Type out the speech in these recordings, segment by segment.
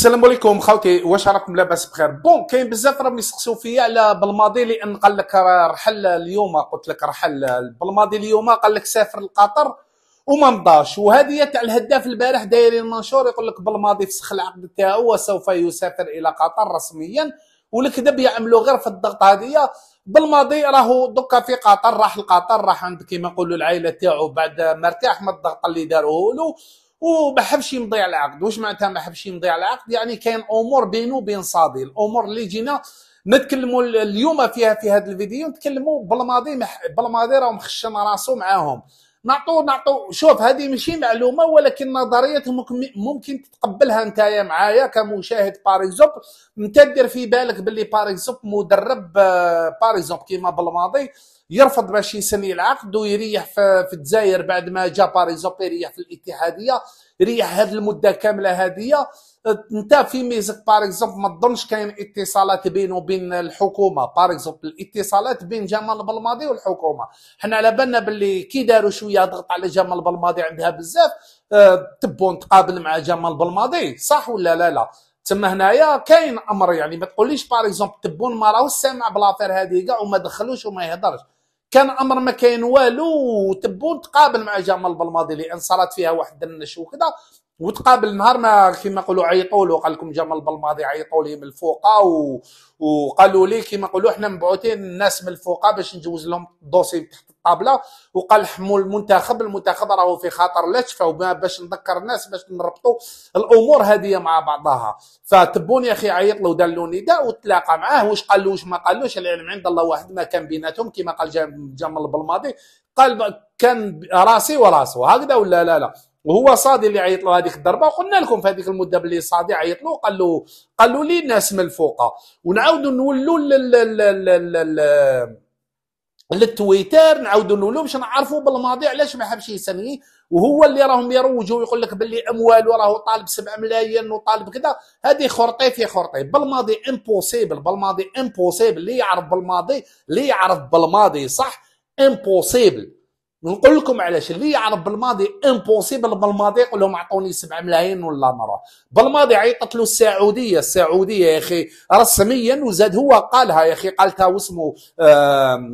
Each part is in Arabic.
السلام عليكم خاوتي واش راكم لاباس بخير بون كاين بزاف راهم يسقسوا فيا على بالماضي لان قال لك رحل اليوم قلت لك رحل بالماضي اليوم قال لك سافر لقطر وما مضاش وهذه تاع الهداف البارح دايرين منشور يقول لك بالماضي فسخ العقد تاعو وسوف يسافر الى قطر رسميا والكذب يعملوا غير في الضغط هذه بالماضي راهو دوكا في قطر راح لقطر راح عند كيما نقولوا العائله تاعو بعد ما ارتاح من الضغط اللي داروه له وما يمضي على العقد واش معناتها ما حبش على العقد يعني كاين امور بينه وبين صادي الامور اللي جينا نتكلموا اليوم فيها في هذا الفيديو نتكلموا بالماضي مح... بالماضي راهم مخشن راسو معاهم نعطو نعطو شوف هذه ماشي معلومه ولكن نظريه ممكن تتقبلها نتايا معايا كمشاهد باريزوب انت دير في بالك باللي باريزوب مدرب باريزوب آه، كيما بالماضي يرفض باش يسني العقد ويريح في الجزائر بعد ما جا باريس يريح في الاتحاديه يريح هذه المده كامله هذه انت في ميزك باغ اكزومبل ما تظنش كاين اتصالات بينه وبين الحكومه باغ اكزومبل الاتصالات بين جمال بلماضي والحكومه حنا على بالنا باللي كي داروا شويه ضغط على جمال بلماضي عندها بزاف آه، تبوا تبون تقابل مع جمال بلماضي صح ولا لا لا تما هنايا كاين امر يعني ما تقوليش باغ اكزومبل تبون ما راهوش سامع بلافير هذه كاع وما دخلوش وما يهضرش كان امر ما كاين والو وتبون تقابل مع جمال بالماضي لان صارت فيها واحد النش وكذا وتقابل نهار ما كيما نقولوا عيطوا له قال لكم جمال بالماضي عيطوا لي من الفوقه و... وقالوا لي كيما نقولوا احنا مبعوثين الناس من الفوقه باش نجوز لهم الدوسي تحت الطابله وقال حموا المنتخب المنتخب راهو في خاطر لا تشفعوا باش نذكر الناس باش نربطوا الامور هذه مع بعضها فتبوني اخي عيط له دار له نداء وتلاقى معاه واش قال له واش ما قالوش العلم عند الله واحد ما كان بيناتهم كما قال جمال البلماضي قال كان راسي وراسه هكذا ولا لا لا وهو صادي اللي عيط له هذيك الضربه وقلنا لكم في هذيك المده باللي صادي عيط له قال له قال له لي الناس من الفوق ونعاودوا نولوا للتويتر نعاودوا نقولوا باش نعرفوا بالماضي علاش ما حبش يسميه وهو اللي راهم يروجوا ويقول لك باللي اموال وراه طالب 7 ملايين وطالب كذا هذه خرطي في خرطي بالماضي امبوسيبل بالماضي امبوسيبل اللي يعرف بالماضي اللي يعرف بالماضي صح امبوسيبل نقول لكم علاش اللي يعرف بالماضي امبوسيبل بالماضي يقول لهم عطوني 7 ملايين ولا مرة بالماضي عيطت له السعوديه السعوديه يا اخي رسميا وزاد هو قالها يا اخي قالتها واسمه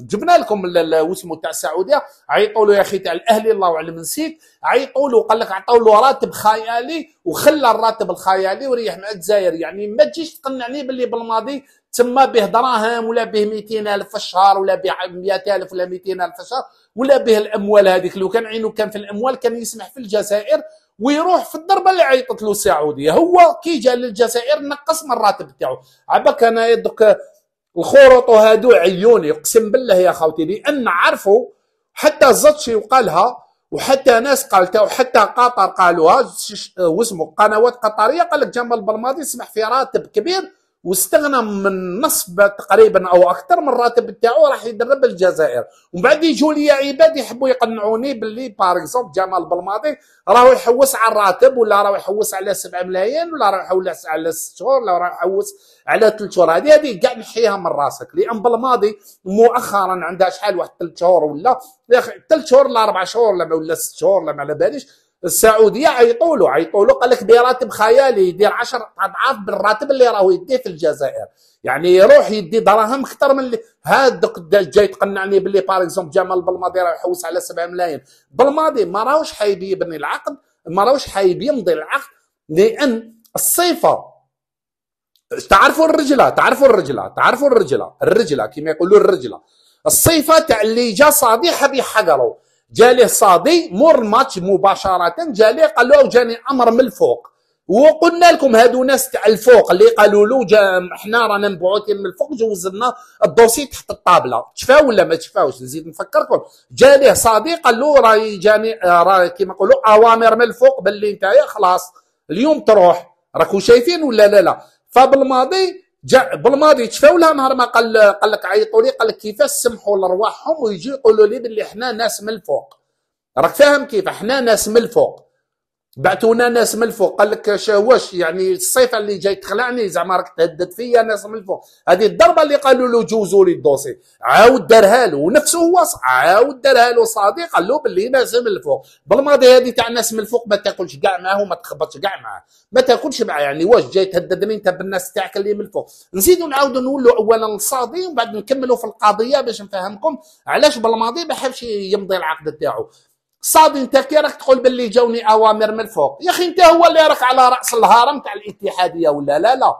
جبنا لكم واسمه تاع السعوديه عيطوا له يا اخي تاع الاهلي الله اعلم نسيت عيطوا له قال لك عطوا له راتب خيالي وخلى الراتب الخيالي وريح مع الجزائر يعني ما تجيش تقنعني باللي بالماضي تما به دراهم ولا به 200000 في الشهر ولا به 100000 ولا 200000 في الشهر ولا به الاموال هذيك لو كان عينه كان في الاموال كان يسمح في الجزائر ويروح في الضربه اللي عيطت له السعوديه هو كي جا للجزائر نقص من الراتب تاعو عباك انا دوك الخروط هادو عيوني اقسم بالله يا خوتي لان عرفوا حتى زطشي وقالها وحتى ناس قالتها وحتى قطر قالوها واسمه قنوات قطريه قال لك جمال برمادي سمح في راتب كبير واستغنى من نصب تقريبا او اكثر من الراتب تاعو راح يدرب الجزائر ومن بعد يجوا لي عباد يحبوا يقنعوني باللي باغ جمال بالماضي راهو يحوس على الراتب ولا راهو يحوس على 7 ملايين ولا راهو يحوس على 6 شهور ولا راهو يحوس على 3 شهور هذه هذه كاع نحيها من راسك لان بالماضي مؤخرا عندها شحال واحد 3 شهور ولا 3 شهور ولا 4 شهور ولا 6 شهور ولا ما على باليش السعوديه عيطوا له عيطوا له قال لك براتب خيالي يدير 10 اضعاف بالراتب اللي راهو يديه في الجزائر يعني يروح يدي دراهم اكثر من اللي هادك جاي تقنعني باللي باغ اكزومبل جمال بالماضي راه يحوس على 7 ملايين بالماضي ما راهوش حايب يبني العقد ما راهوش حايب يمضي العقد لان الصفه تعرفوا الرجله تعرفوا الرجله تعرفوا الرجله الرجله كما يقولوا الرجله الصفه تاع اللي جا حبي حقرو جاليه صادي مور الماتش مباشره جاليه قال له جاني امر من الفوق وقلنا لكم هادو ناس تاع الفوق اللي قالوا له جا حنا رانا مبعوثين من الفوق جوزنا الدوسي تحت الطابله تشفاو ولا ما تشفاوش نزيد نفكركم جا ليه صديق قال له راهي جاني راهي كيما نقولوا اوامر من الفوق باللي نتايا خلاص اليوم تروح راكم شايفين ولا لا لا فبالماضي جاء بالماضي تشفاو لها نهار ما قال قال لك عيطوا لي قال لك كيفاش سمحوا لارواحهم ويجي يقولوا لي باللي احنا ناس من الفوق راك فاهم كيف احنا ناس من الفوق بعثونا ناس من الفوق قال لك واش يعني الصيفه اللي جاي تخلعني زعما راك تهدد فيا ناس من الفوق هذه الضربه اللي قالوا له جوزوا لي الدوسي عاود دارها له ونفسه هو عاود دارها له صديق قال له باللي ناس من الفوق بالماضي هذه تاع الناس من الفوق ما تاكلش كاع معاه وما تخبطش كاع معاه ما تاكلش معاه يعني واش جاي تهددني انت بالناس تاعك اللي من الفوق نزيدوا نعاودوا نولوا اولا صادي ومن بعد نكملوا في القضيه باش نفهمكم علاش بالماضي ما حبش يمضي العقد تاعو صادي انت كي راك تقول باللي جاوني اوامر من الفوق يا اخي انت هو اللي راك على راس الهرم تاع الاتحاديه ولا لا لا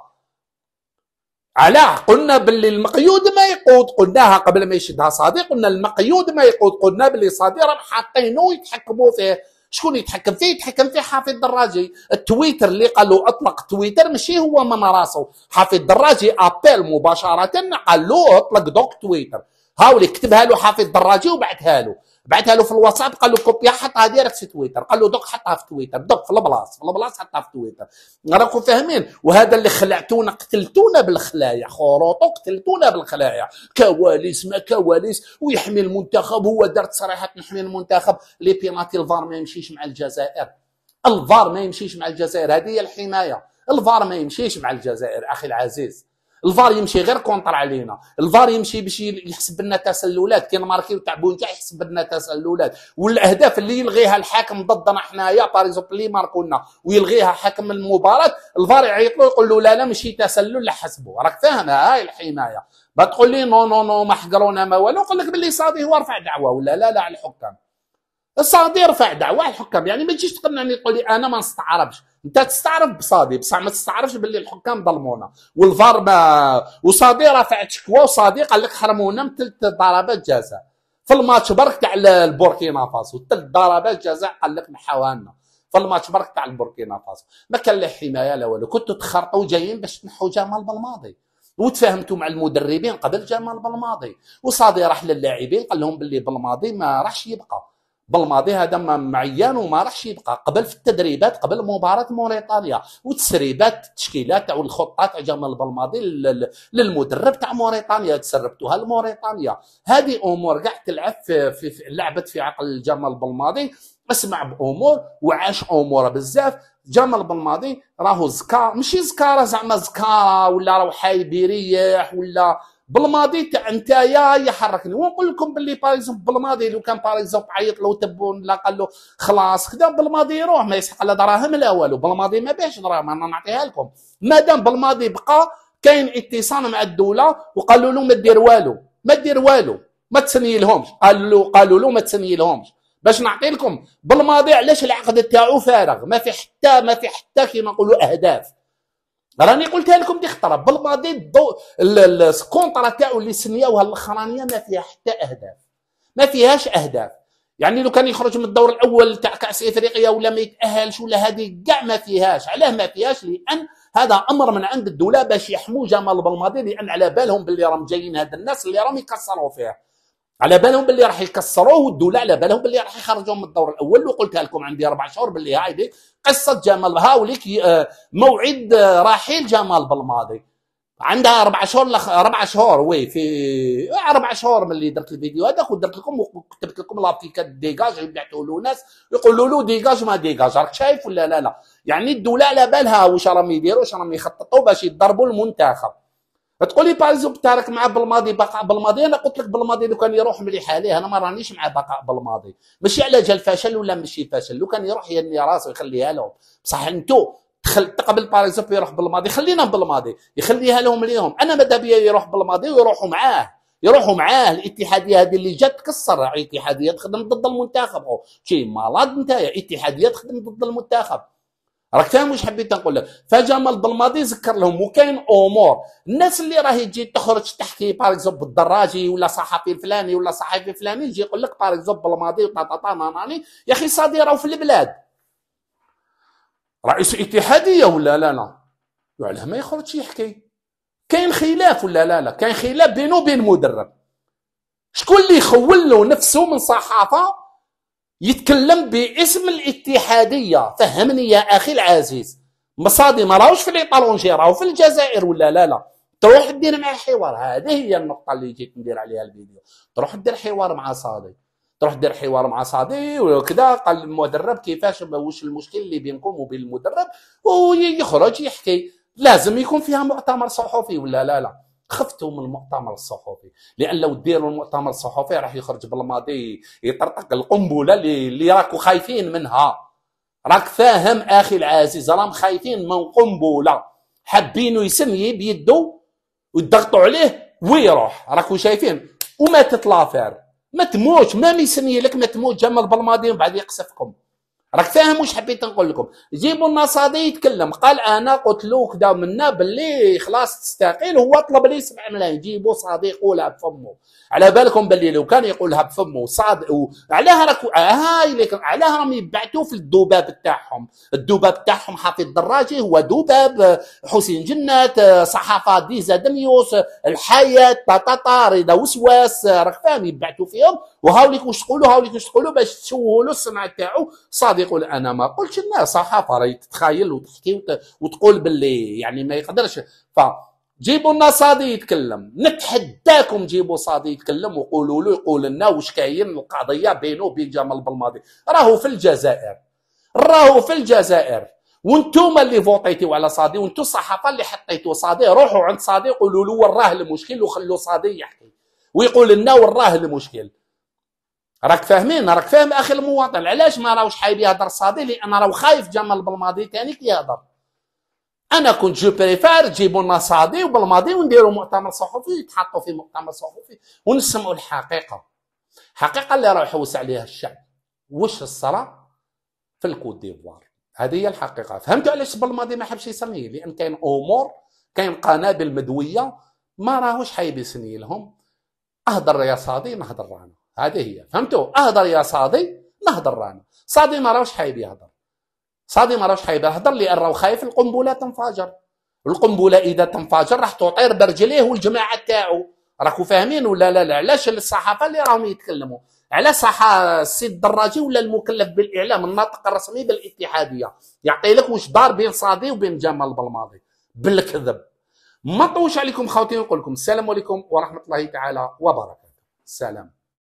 علاه قلنا باللي المقيود ما يقود قلناها قبل ما يشدها صادي قلنا المقيود ما يقود قلنا باللي صادي راهم حاطينه يتحكموا فيه شكون يتحكم فيه يتحكم فيه حافظ الدراجي التويتر اللي قال له اطلق تويتر ماشي هو من راسه حافظ الدراجي ابل مباشره قال له اطلق دوك تويتر هاولي كتبها له حافظ الدراجي وبعثها له بعثها له في الواتساب قال له كوبيا حطها ديرك في تويتر قال له دق حطها في تويتر دق في البلاص في البلاص حطها في تويتر راكم فاهمين وهذا اللي خلعتونا قتلتونا بالخلايا خروطو قتلتونا بالخلايا كواليس ما كواليس ويحمي المنتخب هو دار تصريحات نحمي المنتخب لي بيناتي الفار ما يمشيش مع الجزائر الفار ما يمشيش مع الجزائر هذه هي الحمايه الفار ما يمشيش مع الجزائر اخي العزيز الفار يمشي غير كونطر علينا الفار يمشي باش يحسب لنا تسللات كي ماركي تاع بونجا يحسب لنا تسللات والاهداف اللي يلغيها الحاكم ضدنا حنايا باريزومبل اللي ماركونا ويلغيها حاكم المباراه الفار يعيط له يقول له لا لا ماشي تسلل لا حسبه راك فاهم هاي الحمايه ما تقول لي نو نو نو ما حقرونا ما والو يقول لك باللي صافي هو رفع دعوه ولا لا لا على الحكام صادي رفع دعوه الحكام يعني ما تجيش تقنعني تقول لي انا ما نستعرفش انت تستعرف بصادي بصح ما تستعرفش باللي الحكام ظلمونا والفار ما وصادي رفعت شكوى وصادي قال لك حرمونا من ثلاث ضربات جزاء في الماتش برك تاع البوركينا فاسو ثلاث ضربات جزاء قال لك محاولنا في الماتش برك تاع البوركينا فاسو ما كان لا حمايه لا والو كنتوا تخرطوا جايين باش تنحوا جمال بالماضي وتفاهمتوا مع المدربين قبل جمال بالماضي وصادي راح للاعبين قال لهم باللي بالماضي ما راحش يبقى بالماضي هذا معيان وما راحش يبقى قبل في التدريبات قبل مباراه موريتانيا وتسريبات التشكيلات تاع الخطه تاع جمال بالماضي للمدرب تاع موريتانيا تسربتوها لموريتانيا هذه امور كاع تلعب في, في, في لعبت في عقل جمال بالماضي اسمع بامور وعاش امور بزاف جمال بالماضي راهو زكا ماشي زكا زعما زكا ولا راهو حايب يريح ولا بالماضي تاع نتايا يحركني ونقول لكم باللي باريزون بالماضي لو كان باريزون عيط له تبون لا قال له خلاص كذا بالماضي يروح ما يسحق لا دراهم لا والو بالماضي ما بيش دراهم انا نعطيها لكم مادام بالماضي بقى كاين اتصال مع الدوله وقالوا له ما دير والو ما دير والو ما تسني لهمش قالوا له قالوا له ما تسني لهمش باش نعطي لكم بالماضي علاش العقد تاعو فارغ ما في حتى ما في حتى كيما نقولوا اهداف راني قلتها لكم دي خطره بالماضي الضوء الكونترا تاعو اللي سنياوها الاخرانيه ما فيها حتى اهداف ما فيهاش اهداف يعني لو كان يخرج من الدور الاول تاع كاس افريقيا ولا ما يتاهلش ولا هذه كاع ما فيهاش علاه ما فيهاش لان هذا امر من عند الدوله باش يحموا جمال بالماضي لان على بالهم باللي راهم جايين هاد الناس اللي راهم يكسروا فيه على بالهم باللي راح يكسروه والدوله على بالهم باللي راح يخرجوهم من الدور الاول وقلت لكم عندي اربع شهور باللي هايدي قصه جمال هاوليك آه، موعد آه، رحيل جمال بالماضي عندها اربع شهور لخ... اربع شهور وي في آه، اربع شهور من اللي درت الفيديو هذا ودرت لكم وكتبت لكم لابتيكات ديجاج اللي بعثوا له ناس يقولوا له ديجاج ما ديجاج راك شايف ولا لا لا يعني الدوله على بالها واش راهم يديروا واش راهم يخططوا باش يضربوا المنتخب تقول لي باريزومبل تارك مع بالماضي بقاء بالماضي انا قلت لك بالماضي لو كان يروح مليح عليه انا ما رانيش مع بقاء بالماضي ماشي على جال فشل ولا ماشي فشل لو كان يروح يني راسه يخليها لهم بصح انتو تخل تقبل باريزوب يروح بالماضي خلينا بالماضي يخليها لهم اليوم انا ماذا بيا يروح بالماضي ويروحوا معاه يروحوا معاه الاتحاديه هذه اللي جات تكسر الاتحاديه تخدم ضد المنتخب شي مالاد نتايا اتحاديه تخدم ضد المنتخب راك فاهم واش حبيت نقول لك فجمال بالماضي ذكر لهم وكاين امور الناس اللي راهي تجي تخرج تحكي باغ اكزومبل بالدراجي ولا صحفي فلاني ولا صحفي فلاني يجي يقول لك باغ اكزومبل بالماضي وطاطا ناناني يا اخي صادي راهو في البلاد رئيس اتحاديه ولا لا لا وعلاه ما يخرجش يحكي كاين خلاف ولا لا لا كاين خلاف بينه وبين مدرب شكون اللي يخول له نفسه من صحافه يتكلم باسم الاتحاديه فهمني يا اخي العزيز مصادي ما راهوش في الإيطالونجي راهو في الجزائر ولا لا لا تروح دير معاه حوار هذه هي النقطه اللي جيت ندير عليها الفيديو تروح دير حوار مع صادي تروح دير حوار مع صادي وكذا قال المدرب كيفاش واش المشكل اللي بينكم وبين المدرب ويخرج يحكي لازم يكون فيها مؤتمر صحفي ولا لا لا خفتوا من المؤتمر الصحفي لان لو ديروا المؤتمر الصحفي راح يخرج بالماضي يطرطق القنبله اللي اللي راكو خايفين منها راك فاهم اخي العزيز راهم خايفين من قنبله حابينو يسمي بيدو ويضغطوا عليه ويروح راكو شايفين وماتت لافير ما تموتش ما يسمي لك ما تموت جمال بالماضي ومن بعد يقصفكم راك فاهم واش حبيت نقول لكم جيبوا النصادي يتكلم قال انا قلت له كذا منا باللي خلاص تستقيل هو طلب لي 7 ملايين جيبوا صديق يقولها بفمه على بالكم باللي لو كان يقولها بفمه صاد وعلاه راك هاي علاه راهم يبعثوا في الذباب تاعهم الذباب تاعهم حفيظ الدراجي هو ذباب حسين جنات صحافه ديزا دميوس الحياه طاطا رضا وسواس راك فاهم يبعثوا فيهم وهاوليك واش تقولوا هاوليك واش تقولوا باش تسولوا السمعه تاعو صادق يقول انا ما قلتش انها صحافه راهي تتخايل وتحكي وتقول باللي يعني ما يقدرش ف جيبوا لنا صادي يتكلم نتحداكم جيبوا صادي يتكلم وقولوا له يقول لنا واش كاين القضيه بينه وبين جمال بالماضي راهو في الجزائر راهو في الجزائر وانتوما اللي فوطيتوا على صادي وانتو الصحافه اللي حطيتوا صادي روحوا عند صادي قولوا له وراه المشكل وخلوا صادي يحكي ويقول لنا وراه المشكل راك فاهمين راك فاهم اخي المواطن علاش ما راهوش حايب يهضر صادي لان راهو خايف جمال بالماضي ثاني كي يهضر انا كنت جو بريفار تجيبوا لنا صادي وبالماضي ونديروا مؤتمر صحفي يتحطوا في مؤتمر صحفي ونسمعوا الحقيقه الحقيقه اللي راه يحوس عليها الشعب واش الصرا في الكوت ديفوار هذه هي الحقيقه فهمتوا علاش بالماضي ما حبش يسمي لان كاين امور كاين قنابل مدويه ما راهوش حايب يسني لهم اهدر يا صادي نهضر انا هذه هي فهمتوا اهدر يا صادي نهضر رانا صادي ما راهوش حايب يهضر صادي ما راهوش حايب يهضر لان راهو خايف القنبله تنفجر القنبله اذا تنفجر راح تطير برجليه والجماعه تاعو راكو فاهمين ولا لا لا علاش الصحافه اللي راهم يتكلموا على صح السيد الدراجي ولا المكلف بالاعلام الناطق الرسمي بالاتحاديه يعطي لك واش دار بين صادي وبين جمال بالماضي بالكذب ما طوش عليكم خوتي نقول لكم السلام عليكم ورحمه الله تعالى وبركاته السلام